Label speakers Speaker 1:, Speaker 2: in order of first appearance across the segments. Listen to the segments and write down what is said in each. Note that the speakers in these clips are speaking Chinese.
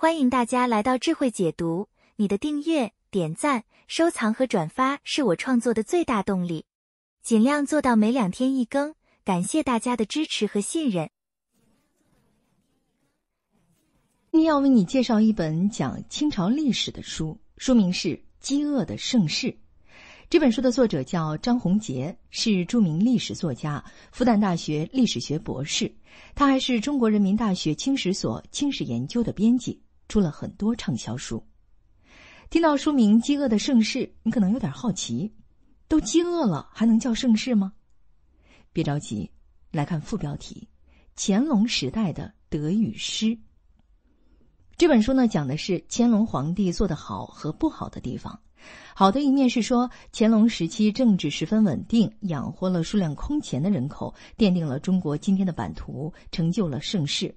Speaker 1: 欢迎大家来到智慧解读。你的订阅、点赞、收藏和转发是我创作的最大动力。尽量做到每两天一更，感谢大家的支持和信任。要为你介绍一本讲清朝历史的书，书名是《饥饿的盛世》。这本书的作者叫张宏杰，是著名历史作家，复旦大学历史学博士。他还是中国人民大学清史所清史研究的编辑。出了很多畅销书。听到书名《饥饿的盛世》，你可能有点好奇：都饥饿了，还能叫盛世吗？别着急，来看副标题《乾隆时代的得与失》。这本书呢，讲的是乾隆皇帝做得好和不好的地方。好的一面是说，乾隆时期政治十分稳定，养活了数量空前的人口，奠定了中国今天的版图，成就了盛世。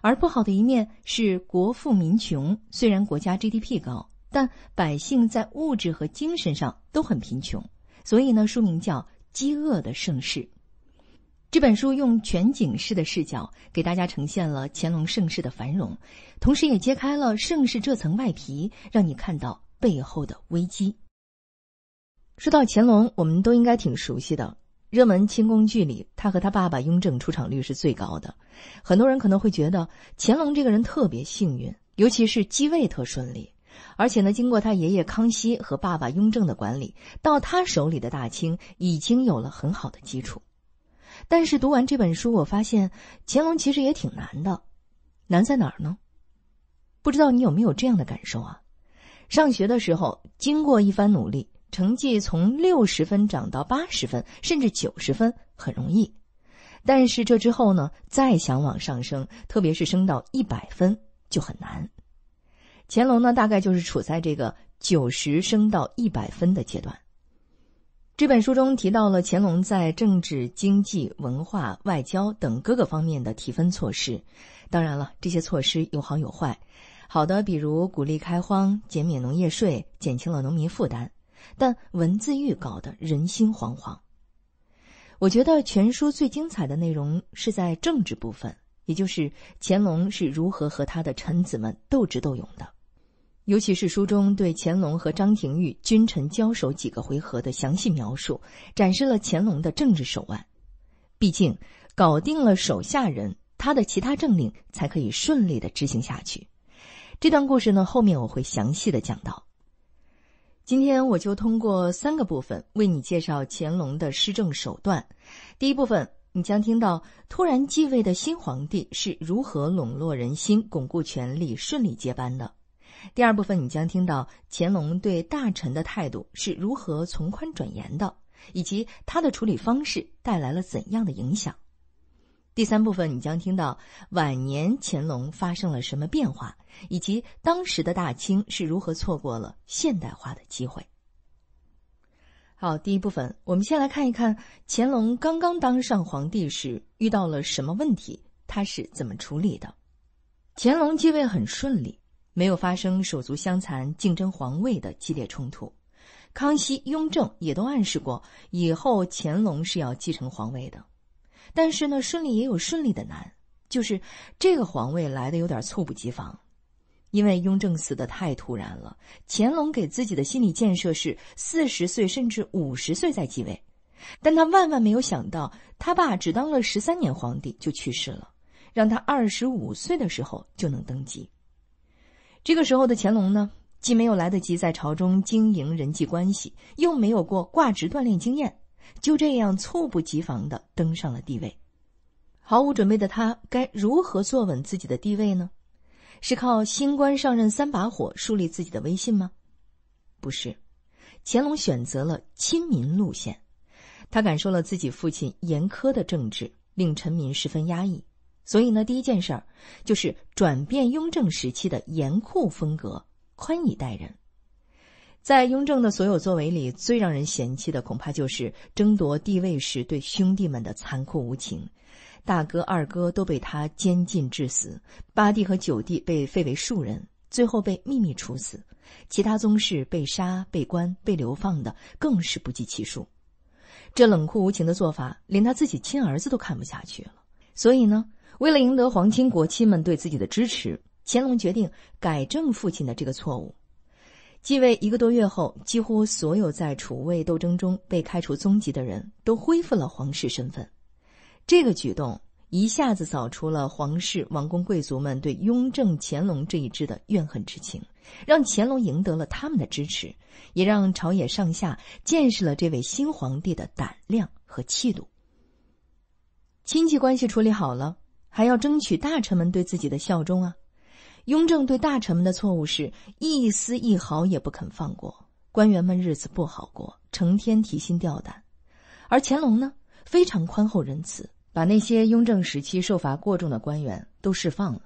Speaker 1: 而不好的一面是国富民穷，虽然国家 GDP 高，但百姓在物质和精神上都很贫穷。所以呢，书名叫《饥饿的盛世》。这本书用全景式的视角给大家呈现了乾隆盛世的繁荣，同时也揭开了盛世这层外皮，让你看到背后的危机。说到乾隆，我们都应该挺熟悉的。热门清宫剧里，他和他爸爸雍正出场率是最高的。很多人可能会觉得乾隆这个人特别幸运，尤其是继位特顺利，而且呢，经过他爷爷康熙和爸爸雍正的管理，到他手里的大清已经有了很好的基础。但是读完这本书，我发现乾隆其实也挺难的，难在哪儿呢？不知道你有没有这样的感受啊？上学的时候，经过一番努力。成绩从六十分涨到八十分，甚至九十分很容易，但是这之后呢，再想往上升，特别是升到一百分就很难。乾隆呢，大概就是处在这个九十升到一百分的阶段。这本书中提到了乾隆在政治、经济、文化、外交等各个方面的提分措施，当然了，这些措施有好有坏，好的比如鼓励开荒、减免农业税，减轻了农民负担。但文字狱搞得人心惶惶。我觉得全书最精彩的内容是在政治部分，也就是乾隆是如何和他的臣子们斗智斗勇的。尤其是书中对乾隆和张廷玉君臣交手几个回合的详细描述，展示了乾隆的政治手腕。毕竟，搞定了手下人，他的其他政令才可以顺利的执行下去。这段故事呢，后面我会详细的讲到。今天我就通过三个部分为你介绍乾隆的施政手段。第一部分，你将听到突然继位的新皇帝是如何笼络人心、巩固权力、顺利接班的。第二部分，你将听到乾隆对大臣的态度是如何从宽转严的，以及他的处理方式带来了怎样的影响。第三部分，你将听到晚年乾隆发生了什么变化，以及当时的大清是如何错过了现代化的机会。好，第一部分，我们先来看一看乾隆刚刚当上皇帝时遇到了什么问题，他是怎么处理的？乾隆继位很顺利，没有发生手足相残、竞争皇位的激烈冲突。康熙、雍正也都暗示过，以后乾隆是要继承皇位的。但是呢，顺利也有顺利的难，就是这个皇位来的有点猝不及防，因为雍正死的太突然了。乾隆给自己的心理建设是四十岁甚至五十岁再继位，但他万万没有想到，他爸只当了十三年皇帝就去世了，让他二十五岁的时候就能登基。这个时候的乾隆呢，既没有来得及在朝中经营人际关系，又没有过挂职锻炼经验。就这样，猝不及防的登上了帝位，毫无准备的他该如何坐稳自己的地位呢？是靠新官上任三把火树立自己的威信吗？不是，乾隆选择了亲民路线。他感受了自己父亲严苛的政治，令臣民十分压抑。所以呢，第一件事儿就是转变雍正时期的严酷风格，宽以待人。在雍正的所有作为里，最让人嫌弃的恐怕就是争夺帝位时对兄弟们的残酷无情。大哥、二哥都被他监禁致死，八弟和九弟被废为庶人，最后被秘密处死。其他宗室被杀、被关、被流放的更是不计其数。这冷酷无情的做法，连他自己亲儿子都看不下去了。所以呢，为了赢得皇亲国戚们对自己的支持，乾隆决定改正父亲的这个错误。继位一个多月后，几乎所有在储位斗争中被开除宗籍的人都恢复了皇室身份。这个举动一下子扫除了皇室、王公贵族们对雍正、乾隆这一支的怨恨之情，让乾隆赢得了他们的支持，也让朝野上下见识了这位新皇帝的胆量和气度。亲戚关系处理好了，还要争取大臣们对自己的效忠啊。雍正对大臣们的错误是一丝一毫也不肯放过，官员们日子不好过，成天提心吊胆。而乾隆呢，非常宽厚仁慈，把那些雍正时期受罚过重的官员都释放了。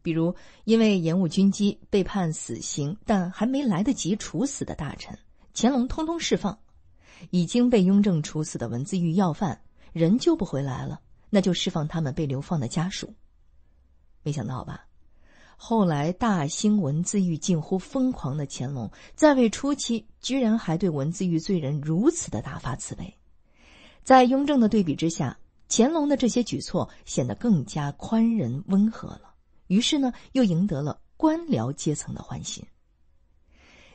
Speaker 1: 比如因为延误军机被判死刑但还没来得及处死的大臣，乾隆通通释放。已经被雍正处死的文字狱要犯，人救不回来了，那就释放他们被流放的家属。没想到吧？后来大兴文字狱近乎疯狂的乾隆，在位初期居然还对文字狱罪人如此的大发慈悲，在雍正的对比之下，乾隆的这些举措显得更加宽仁温和了。于是呢，又赢得了官僚阶层的欢心。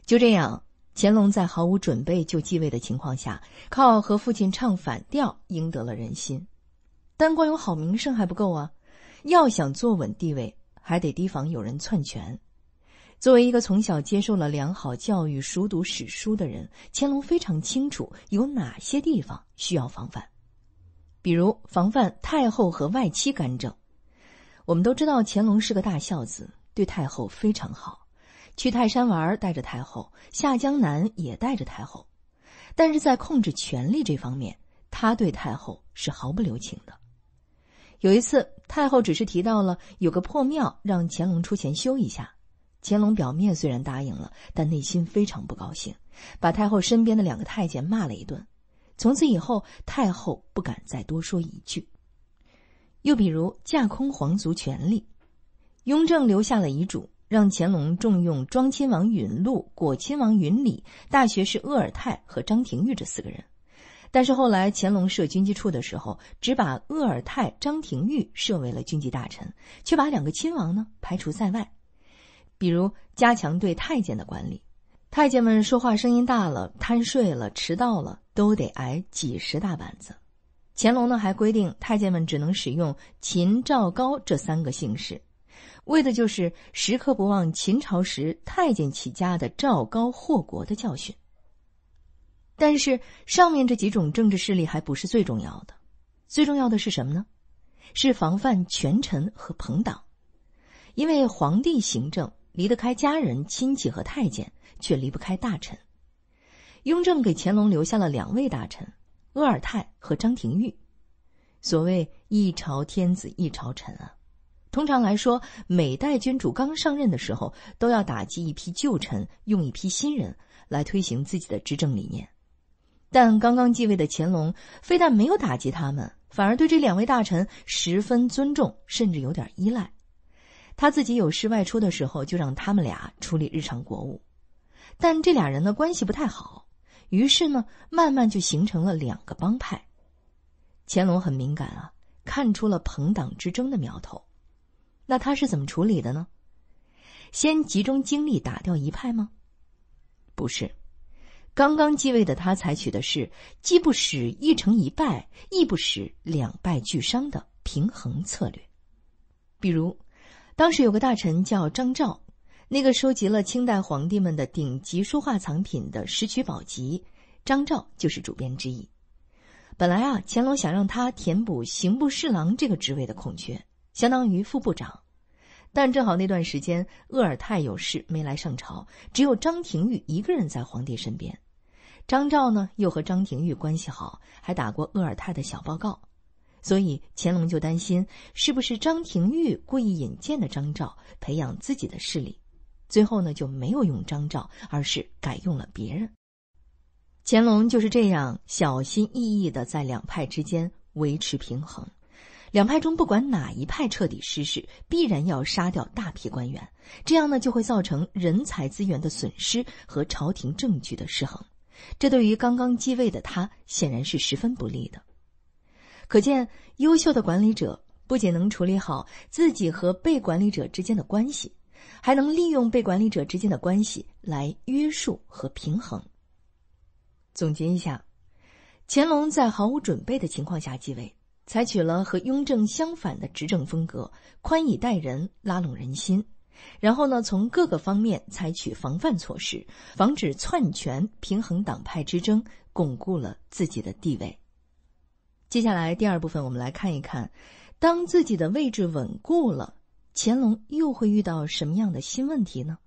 Speaker 1: 就这样，乾隆在毫无准备就继位的情况下，靠和父亲唱反调赢得了人心。但光有好名声还不够啊，要想坐稳地位。还得提防有人篡权。作为一个从小接受了良好教育、熟读史书的人，乾隆非常清楚有哪些地方需要防范，比如防范太后和外戚干政。我们都知道乾隆是个大孝子，对太后非常好，去泰山玩带着太后，下江南也带着太后。但是在控制权力这方面，他对太后是毫不留情的。有一次，太后只是提到了有个破庙，让乾隆出钱修一下。乾隆表面虽然答应了，但内心非常不高兴，把太后身边的两个太监骂了一顿。从此以后，太后不敢再多说一句。又比如架空皇族权力，雍正留下了遗嘱，让乾隆重用庄亲王允禄、果亲王允礼、大学士鄂尔泰和张廷玉这四个人。但是后来乾隆设军机处的时候，只把鄂尔泰、张廷玉设为了军机大臣，却把两个亲王呢排除在外。比如加强对太监的管理，太监们说话声音大了、贪睡了、迟到了，都得挨几十大板子。乾隆呢还规定，太监们只能使用秦、赵、高这三个姓氏，为的就是时刻不忘秦朝时太监起家的赵高祸国的教训。但是上面这几种政治势力还不是最重要的，最重要的是什么呢？是防范权臣和朋党，因为皇帝行政离得开家人、亲戚和太监，却离不开大臣。雍正给乾隆留下了两位大臣：鄂尔泰和张廷玉。所谓“一朝天子一朝臣”啊，通常来说，每代君主刚上任的时候都要打击一批旧臣，用一批新人来推行自己的执政理念。但刚刚继位的乾隆非但没有打击他们，反而对这两位大臣十分尊重，甚至有点依赖。他自己有事外出的时候，就让他们俩处理日常国务。但这俩人的关系不太好，于是呢，慢慢就形成了两个帮派。乾隆很敏感啊，看出了朋党之争的苗头。那他是怎么处理的呢？先集中精力打掉一派吗？不是。刚刚继位的他采取的是既不使一成一败，亦不使两败俱伤的平衡策略。比如，当时有个大臣叫张昭，那个收集了清代皇帝们的顶级书画藏品的《石渠宝笈》，张昭就是主编之一。本来啊，乾隆想让他填补刑部侍郎这个职位的空缺，相当于副部长。但正好那段时间，鄂尔泰有事没来上朝，只有张廷玉一个人在皇帝身边。张昭呢，又和张廷玉关系好，还打过鄂尔泰的小报告，所以乾隆就担心是不是张廷玉故意引荐的张昭培养自己的势力。最后呢，就没有用张照，而是改用了别人。乾隆就是这样小心翼翼的在两派之间维持平衡。两派中不管哪一派彻底失势，必然要杀掉大批官员，这样呢就会造成人才资源的损失和朝廷政局的失衡。这对于刚刚继位的他显然是十分不利的。可见，优秀的管理者不仅能处理好自己和被管理者之间的关系，还能利用被管理者之间的关系来约束和平衡。总结一下，乾隆在毫无准备的情况下继位，采取了和雍正相反的执政风格，宽以待人，拉拢人心。然后呢，从各个方面采取防范措施，防止篡权，平衡党派之争，巩固了自己的地位。接下来第二部分，我们来看一看，当自己的位置稳固了，乾隆又会遇到什么样的新问题呢？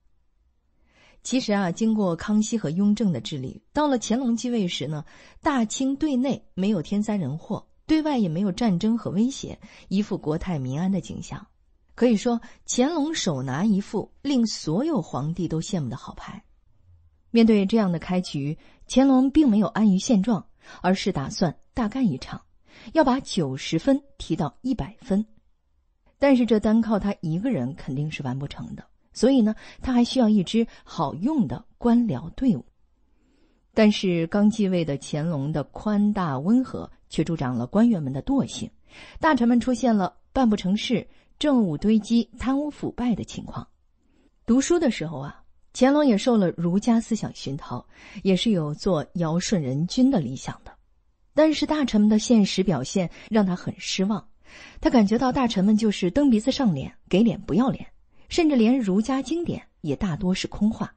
Speaker 1: 其实啊，经过康熙和雍正的治理，到了乾隆继位时呢，大清对内没有天灾人祸，对外也没有战争和威胁，一副国泰民安的景象。可以说，乾隆手拿一副令所有皇帝都羡慕的好牌。面对这样的开局，乾隆并没有安于现状，而是打算大干一场，要把九十分提到一百分。但是这单靠他一个人肯定是完不成的，所以呢，他还需要一支好用的官僚队伍。但是刚继位的乾隆的宽大温和，却助长了官员们的惰性，大臣们出现了办不成事。政务堆积、贪污腐败的情况。读书的时候啊，乾隆也受了儒家思想熏陶，也是有做尧舜仁君的理想的。但是大臣们的现实表现让他很失望，他感觉到大臣们就是蹬鼻子上脸，给脸不要脸，甚至连儒家经典也大多是空话。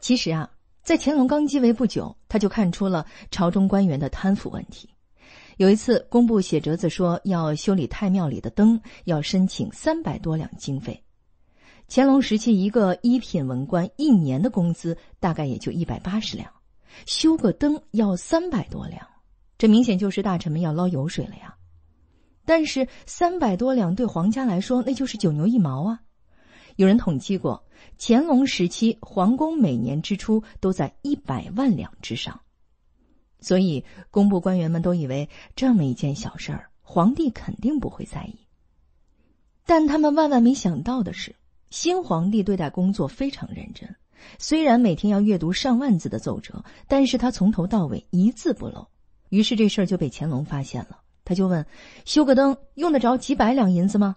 Speaker 1: 其实啊，在乾隆刚继位不久，他就看出了朝中官员的贪腐问题。有一次，工部写折子说要修理太庙里的灯，要申请三百多两经费。乾隆时期，一个一品文官一年的工资大概也就一百八十两，修个灯要三百多两，这明显就是大臣们要捞油水了呀。但是三百多两对皇家来说，那就是九牛一毛啊。有人统计过，乾隆时期皇宫每年支出都在一百万两之上。所以，工部官员们都以为这么一件小事儿，皇帝肯定不会在意。但他们万万没想到的是，新皇帝对待工作非常认真。虽然每天要阅读上万字的奏折，但是他从头到尾一字不漏。于是这事儿就被乾隆发现了。他就问：“修个灯用得着几百两银子吗？”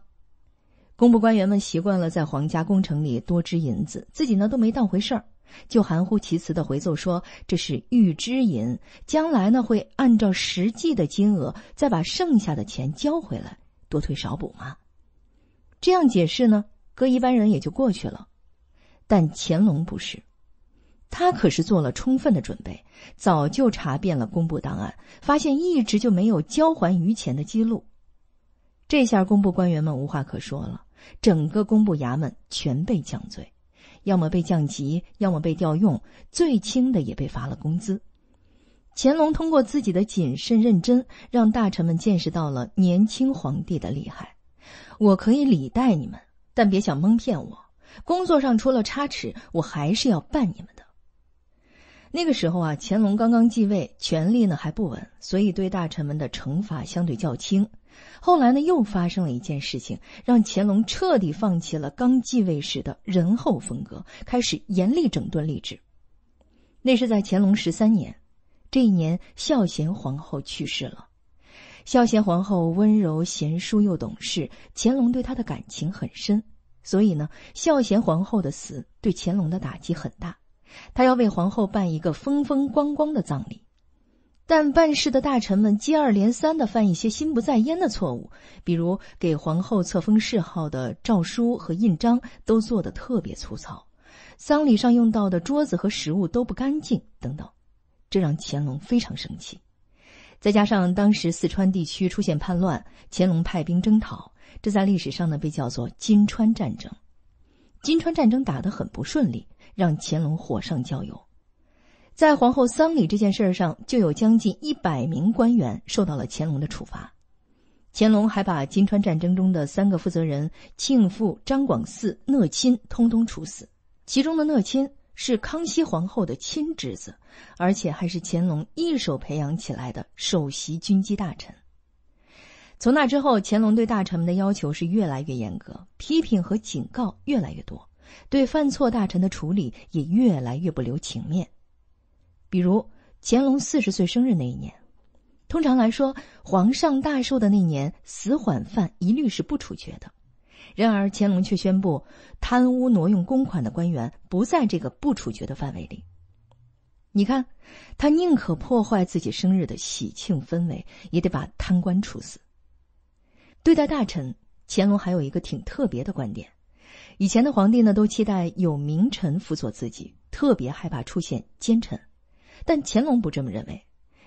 Speaker 1: 工部官员们习惯了在皇家工程里多支银子，自己呢都没当回事儿。就含糊其辞的回奏说，这是预支银，将来呢会按照实际的金额再把剩下的钱交回来，多退少补嘛。这样解释呢，搁一般人也就过去了，但乾隆不是，他可是做了充分的准备，早就查遍了工部档案，发现一直就没有交还余钱的记录。这下工部官员们无话可说了，整个工部衙门全被降罪。要么被降级，要么被调用，最轻的也被罚了工资。乾隆通过自己的谨慎认真，让大臣们见识到了年轻皇帝的厉害。我可以礼待你们，但别想蒙骗我。工作上出了差池，我还是要办你们的。那个时候啊，乾隆刚刚继位，权力呢还不稳，所以对大臣们的惩罚相对较轻。后来呢，又发生了一件事情，让乾隆彻底放弃了刚继位时的仁厚风格，开始严厉整顿吏治。那是在乾隆十三年，这一年孝贤皇后去世了。孝贤皇后温柔贤淑又懂事，乾隆对她的感情很深，所以呢，孝贤皇后的死对乾隆的打击很大，他要为皇后办一个风风光光的葬礼。但办事的大臣们接二连三地犯一些心不在焉的错误，比如给皇后册封谥号的诏书和印章都做得特别粗糙，丧礼上用到的桌子和食物都不干净等等，这让乾隆非常生气。再加上当时四川地区出现叛乱，乾隆派兵征讨，这在历史上呢被叫做金川战争。金川战争打得很不顺利，让乾隆火上浇油。在皇后丧礼这件事儿上，就有将近一百名官员受到了乾隆的处罚。乾隆还把金川战争中的三个负责人庆父、张广嗣、讷亲通通处死。其中的讷亲是康熙皇后的亲侄子，而且还是乾隆一手培养起来的首席军机大臣。从那之后，乾隆对大臣们的要求是越来越严格，批评和警告越来越多，对犯错大臣的处理也越来越不留情面。比如乾隆四十岁生日那一年，通常来说，皇上大寿的那年，死缓犯一律是不处决的。然而乾隆却宣布，贪污挪用公款的官员不在这个不处决的范围里。你看，他宁可破坏自己生日的喜庆氛围，也得把贪官处死。对待大臣，乾隆还有一个挺特别的观点：以前的皇帝呢，都期待有名臣辅佐自己，特别害怕出现奸臣。但乾隆不这么认为，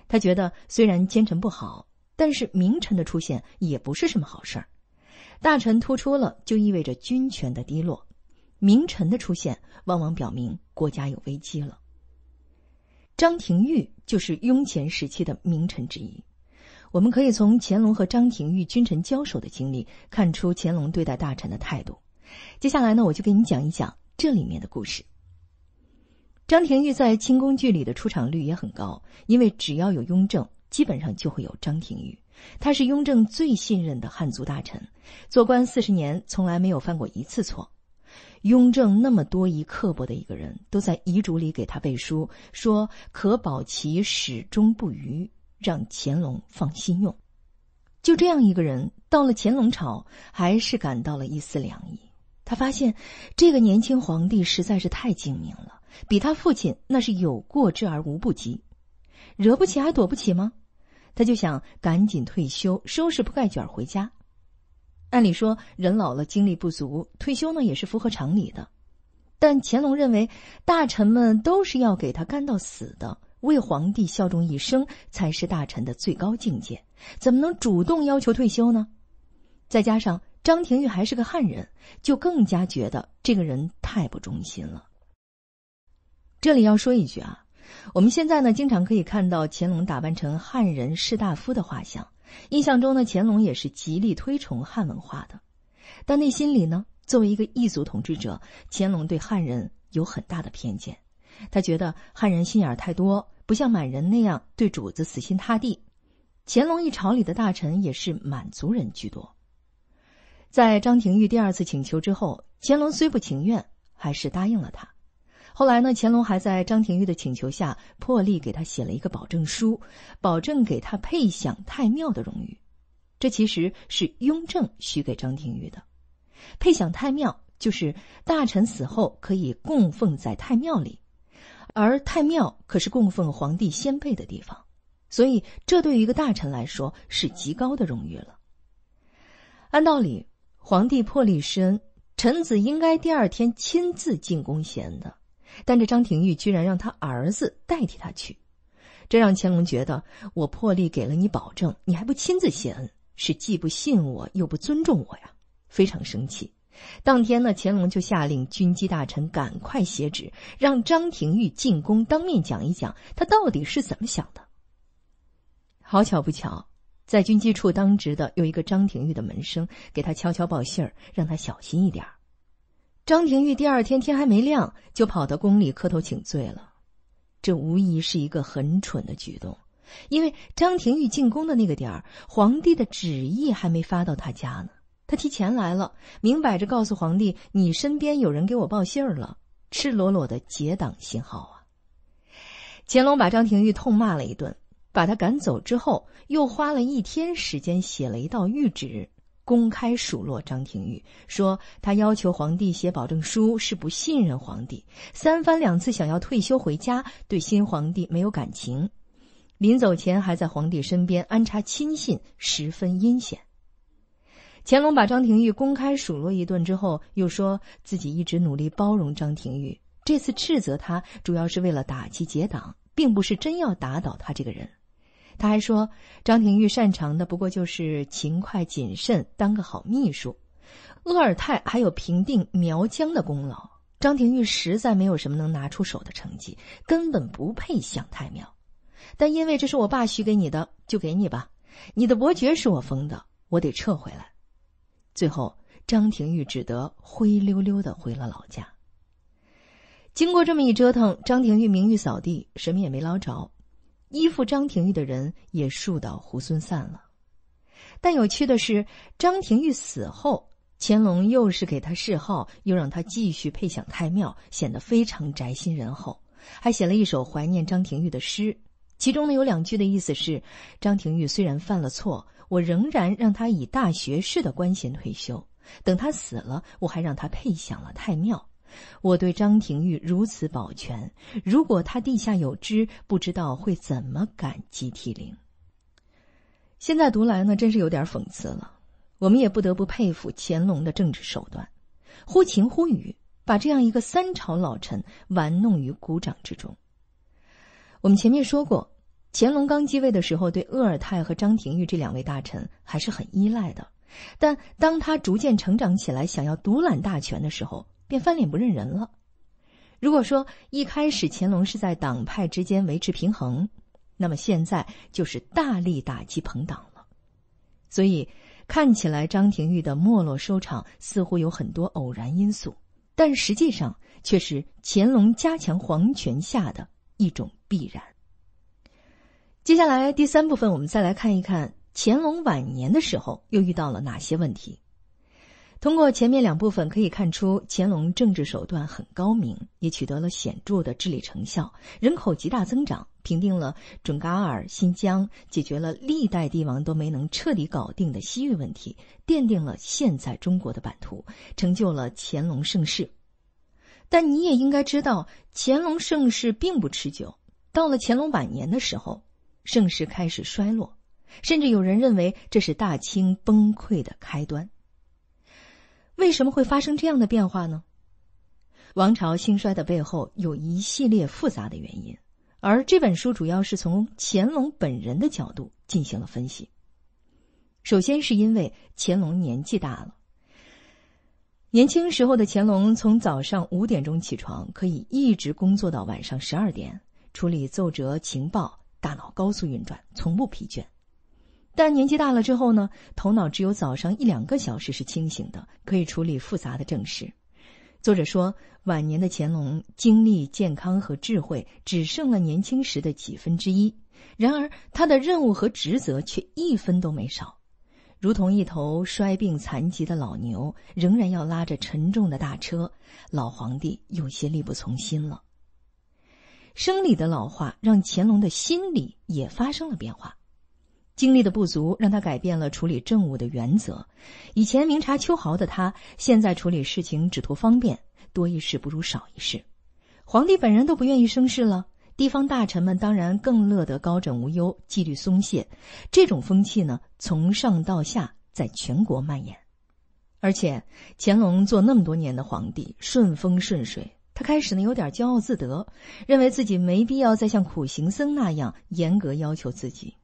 Speaker 1: 他觉得虽然奸臣不好，但是名臣的出现也不是什么好事儿。大臣突出了，就意味着军权的低落；名臣的出现，往往表明国家有危机了。张廷玉就是雍乾时期的名臣之一。我们可以从乾隆和张廷玉君臣交手的经历，看出乾隆对待大臣的态度。接下来呢，我就给你讲一讲这里面的故事。张廷玉在清宫剧里的出场率也很高，因为只要有雍正，基本上就会有张廷玉。他是雍正最信任的汉族大臣，做官四十年，从来没有犯过一次错。雍正那么多疑刻薄的一个人，都在遗嘱里给他背书，说可保其始终不渝，让乾隆放心用。就这样一个人，到了乾隆朝，还是感到了一丝凉意。他发现这个年轻皇帝实在是太精明了。比他父亲那是有过之而无不及，惹不起还躲不起吗？他就想赶紧退休，收拾铺盖卷回家。按理说，人老了精力不足，退休呢也是符合常理的。但乾隆认为，大臣们都是要给他干到死的，为皇帝效忠一生才是大臣的最高境界，怎么能主动要求退休呢？再加上张廷玉还是个汉人，就更加觉得这个人太不忠心了。这里要说一句啊，我们现在呢经常可以看到乾隆打扮成汉人士大夫的画像。印象中呢，乾隆也是极力推崇汉文化的，但内心里呢，作为一个异族统治者，乾隆对汉人有很大的偏见。他觉得汉人心眼太多，不像满人那样对主子死心塌地。乾隆一朝里的大臣也是满族人居多。在张廷玉第二次请求之后，乾隆虽不情愿，还是答应了他。后来呢？乾隆还在张廷玉的请求下破例给他写了一个保证书，保证给他配享太庙的荣誉。这其实是雍正许给张廷玉的。配享太庙就是大臣死后可以供奉在太庙里，而太庙可是供奉皇帝先辈的地方，所以这对于一个大臣来说是极高的荣誉了。按道理，皇帝破例施恩，臣子应该第二天亲自进宫谢的。但这张廷玉居然让他儿子代替他去，这让乾隆觉得我破例给了你保证，你还不亲自谢恩，是既不信我又不尊重我呀，非常生气。当天呢，乾隆就下令军机大臣赶快写旨，让张廷玉进宫当面讲一讲他到底是怎么想的。好巧不巧，在军机处当值的有一个张廷玉的门生，给他悄悄报信儿，让他小心一点儿。张廷玉第二天天还没亮就跑到宫里磕头请罪了，这无疑是一个很蠢的举动，因为张廷玉进宫的那个点儿，皇帝的旨意还没发到他家呢，他提前来了，明摆着告诉皇帝，你身边有人给我报信儿了，赤裸裸的结党信号啊！乾隆把张廷玉痛骂了一顿，把他赶走之后，又花了一天时间写了一道谕旨。公开数落张廷玉，说他要求皇帝写保证书是不信任皇帝，三番两次想要退休回家，对新皇帝没有感情，临走前还在皇帝身边安插亲信，十分阴险。乾隆把张廷玉公开数落一顿之后，又说自己一直努力包容张廷玉，这次斥责他主要是为了打击结党，并不是真要打倒他这个人。他还说，张廷玉擅长的不过就是勤快谨慎，当个好秘书。鄂尔泰还有平定苗疆的功劳，张廷玉实在没有什么能拿出手的成绩，根本不配享太庙。但因为这是我爸许给你的，就给你吧。你的伯爵是我封的，我得撤回来。最后，张廷玉只得灰溜溜的回了老家。经过这么一折腾，张廷玉名誉扫地，什么也没捞着。依附张廷玉的人也树倒猢狲散了，但有趣的是，张廷玉死后，乾隆又是给他谥号，又让他继续配享太庙，显得非常宅心仁厚，还写了一首怀念张廷玉的诗，其中呢有两句的意思是：张廷玉虽然犯了错，我仍然让他以大学士的官衔退休，等他死了，我还让他配享了太庙。我对张廷玉如此保全，如果他地下有知，不知道会怎么感激涕零。现在读来呢，真是有点讽刺了。我们也不得不佩服乾隆的政治手段，忽晴忽雨，把这样一个三朝老臣玩弄于股掌之中。我们前面说过，乾隆刚继位的时候，对鄂尔泰和张廷玉这两位大臣还是很依赖的，但当他逐渐成长起来，想要独揽大权的时候，便翻脸不认人了。如果说一开始乾隆是在党派之间维持平衡，那么现在就是大力打击朋党了。所以看起来张廷玉的没落收场似乎有很多偶然因素，但实际上却是乾隆加强皇权下的一种必然。接下来第三部分，我们再来看一看乾隆晚年的时候又遇到了哪些问题。通过前面两部分可以看出，乾隆政治手段很高明，也取得了显著的治理成效，人口极大增长，平定了准噶尔、新疆，解决了历代帝王都没能彻底搞定的西域问题，奠定了现在中国的版图，成就了乾隆盛世。但你也应该知道，乾隆盛世并不持久，到了乾隆晚年的时候，盛世开始衰落，甚至有人认为这是大清崩溃的开端。为什么会发生这样的变化呢？王朝兴衰的背后有一系列复杂的原因，而这本书主要是从乾隆本人的角度进行了分析。首先是因为乾隆年纪大了，年轻时候的乾隆从早上五点钟起床，可以一直工作到晚上十二点，处理奏折、情报，大脑高速运转，从不疲倦。但年纪大了之后呢，头脑只有早上一两个小时是清醒的，可以处理复杂的政事。作者说，晚年的乾隆精力、健康和智慧只剩了年轻时的几分之一，然而他的任务和职责却一分都没少，如同一头衰病残疾的老牛，仍然要拉着沉重的大车。老皇帝有些力不从心了。生理的老化让乾隆的心理也发生了变化。精力的不足让他改变了处理政务的原则。以前明察秋毫的他，现在处理事情只图方便，多一事不如少一事。皇帝本人都不愿意生事了，地方大臣们当然更乐得高枕无忧，纪律松懈。这种风气呢，从上到下在全国蔓延。而且乾隆做那么多年的皇帝，顺风顺水，他开始呢有点骄傲自得，认为自己没必要再像苦行僧那样严格要求自己。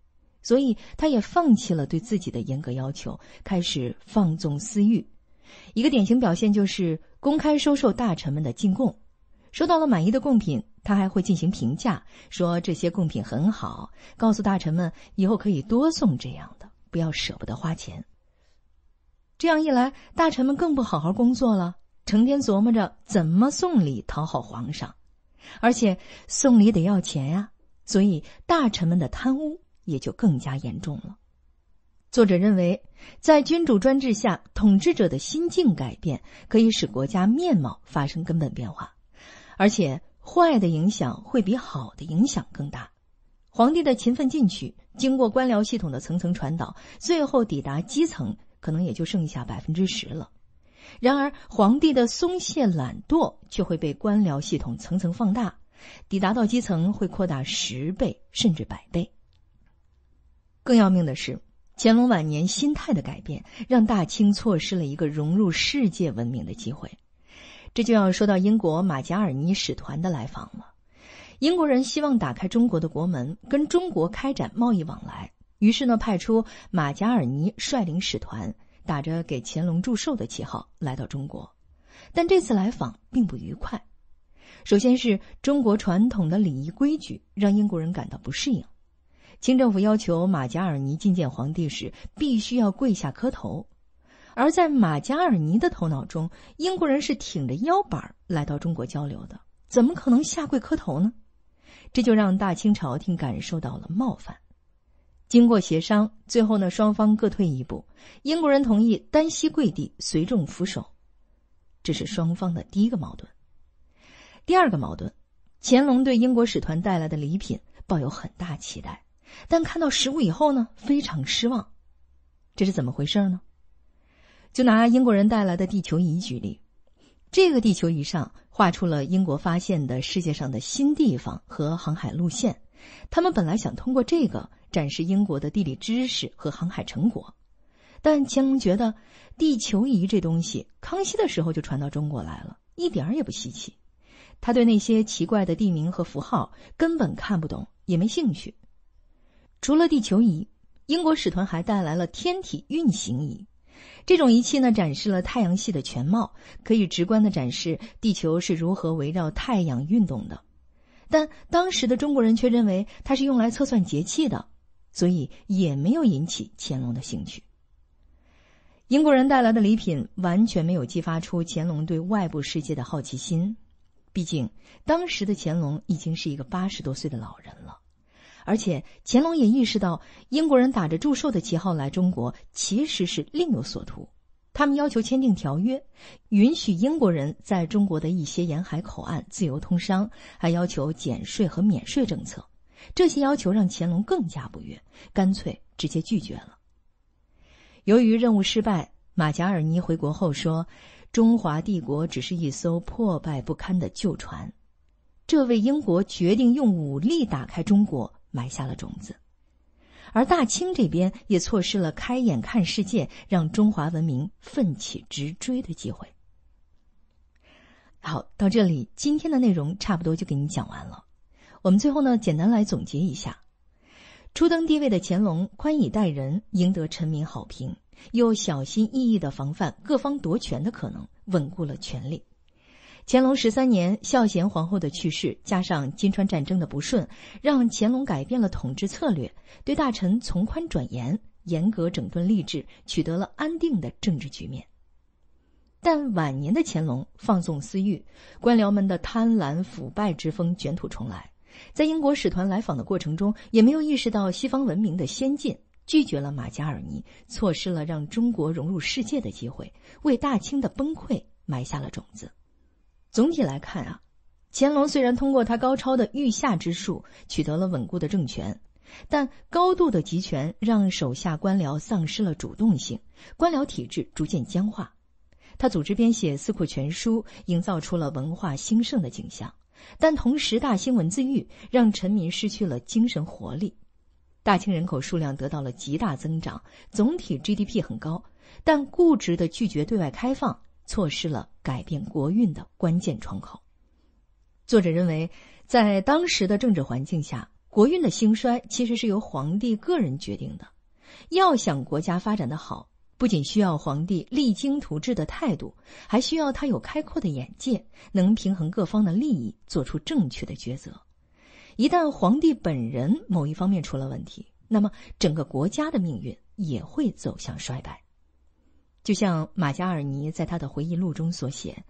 Speaker 1: 所以，他也放弃了对自己的严格要求，开始放纵私欲。一个典型表现就是公开收受大臣们的进贡。收到了满意的贡品，他还会进行评价，说这些贡品很好，告诉大臣们以后可以多送这样的，不要舍不得花钱。这样一来，大臣们更不好好工作了，成天琢磨着怎么送礼讨好皇上。而且，送礼得要钱呀，所以大臣们的贪污。也就更加严重了。作者认为，在君主专制下，统治者的心境改变可以使国家面貌发生根本变化，而且坏的影响会比好的影响更大。皇帝的勤奋进取，经过官僚系统的层层传导，最后抵达基层，可能也就剩下百分之十了。然而，皇帝的松懈懒惰却会被官僚系统层层放大，抵达到基层会扩大十倍甚至百倍。更要命的是，乾隆晚年心态的改变，让大清错失了一个融入世界文明的机会。这就要说到英国马戛尔尼使团的来访了。英国人希望打开中国的国门，跟中国开展贸易往来，于是呢，派出马戛尔尼率领使团，打着给乾隆祝寿的旗号来到中国。但这次来访并不愉快。首先是中国传统的礼仪规矩，让英国人感到不适应。清政府要求马加尔尼觐见皇帝时必须要跪下磕头，而在马加尔尼的头脑中，英国人是挺着腰板来到中国交流的，怎么可能下跪磕头呢？这就让大清朝廷感受到了冒犯。经过协商，最后呢双方各退一步，英国人同意单膝跪地随众俯首，这是双方的第一个矛盾。第二个矛盾，乾隆对英国使团带来的礼品抱有很大期待。但看到实物以后呢，非常失望。这是怎么回事呢？就拿英国人带来的地球仪举例，这个地球仪上画出了英国发现的世界上的新地方和航海路线。他们本来想通过这个展示英国的地理知识和航海成果，但乾隆觉得地球仪这东西，康熙的时候就传到中国来了，一点儿也不稀奇。他对那些奇怪的地名和符号根本看不懂，也没兴趣。除了地球仪，英国使团还带来了天体运行仪。这种仪器呢，展示了太阳系的全貌，可以直观的展示地球是如何围绕太阳运动的。但当时的中国人却认为它是用来测算节气的，所以也没有引起乾隆的兴趣。英国人带来的礼品完全没有激发出乾隆对外部世界的好奇心，毕竟当时的乾隆已经是一个八十多岁的老人了。而且乾隆也意识到，英国人打着祝寿的旗号来中国，其实是另有所图。他们要求签订条约，允许英国人在中国的一些沿海口岸自由通商，还要求减税和免税政策。这些要求让乾隆更加不悦，干脆直接拒绝了。由于任务失败，马加尔尼回国后说：“中华帝国只是一艘破败不堪的旧船。”这位英国决定用武力打开中国。埋下了种子，而大清这边也错失了开眼看世界、让中华文明奋起直追的机会。好，到这里，今天的内容差不多就给你讲完了。我们最后呢，简单来总结一下：初登帝位的乾隆，宽以待人，赢得臣民好评，又小心翼翼的防范各方夺权的可能，稳固了权力。乾隆十三年，孝贤皇后的去世，加上金川战争的不顺，让乾隆改变了统治策略，对大臣从宽转严，严格整顿吏治，取得了安定的政治局面。但晚年的乾隆放纵私欲，官僚们的贪婪腐败之风卷土重来。在英国使团来访的过程中，也没有意识到西方文明的先进，拒绝了马加尔尼，错失了让中国融入世界的机会，为大清的崩溃埋下了种子。总体来看啊，乾隆虽然通过他高超的御下之术取得了稳固的政权，但高度的集权让手下官僚丧失了主动性，官僚体制逐渐僵化。他组织编写《四库全书》，营造出了文化兴盛的景象，但同时大兴文字狱让臣民失去了精神活力。大清人口数量得到了极大增长，总体 GDP 很高，但固执的拒绝对外开放。错失了改变国运的关键窗口。作者认为，在当时的政治环境下，国运的兴衰其实是由皇帝个人决定的。要想国家发展的好，不仅需要皇帝励精图治的态度，还需要他有开阔的眼界，能平衡各方的利益，做出正确的抉择。一旦皇帝本人某一方面出了问题，那么整个国家的命运也会走向衰败。就像马加尔尼在他的回忆录中所写，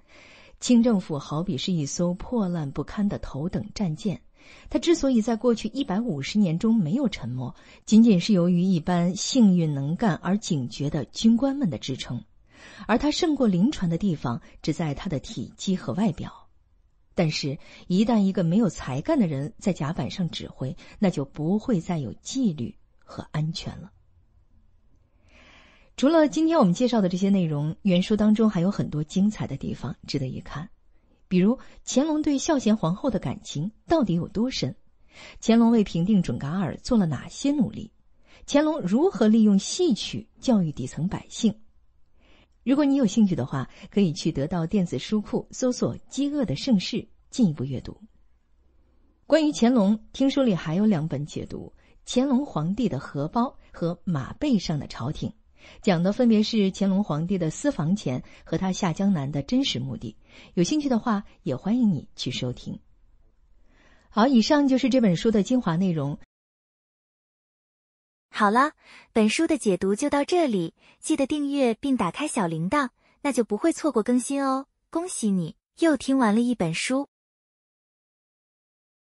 Speaker 1: 清政府好比是一艘破烂不堪的头等战舰，它之所以在过去一百五十年中没有沉没，仅仅是由于一般幸运、能干而警觉的军官们的支撑。而它胜过临船的地方，只在它的体积和外表。但是，一旦一个没有才干的人在甲板上指挥，那就不会再有纪律和安全了。除了今天我们介绍的这些内容，原书当中还有很多精彩的地方，值得一看。比如，乾隆对孝贤皇后的感情到底有多深？乾隆为平定准噶尔做了哪些努力？乾隆如何利用戏曲教育底层百姓？如果你有兴趣的话，可以去得到电子书库搜索《饥饿的盛世》进一步阅读。关于乾隆，听书里还有两本解读：《乾隆皇帝的荷包》和《马背上的朝廷》。讲的分别是乾隆皇帝的私房钱和他下江南的真实目的。有兴趣的话，也欢迎你去收听。好，以上就是这本书的精华内容。好了，本书的解读就到这里。记得订阅并打开小铃铛，那就不会错过更新哦。恭喜你又听完了一本书。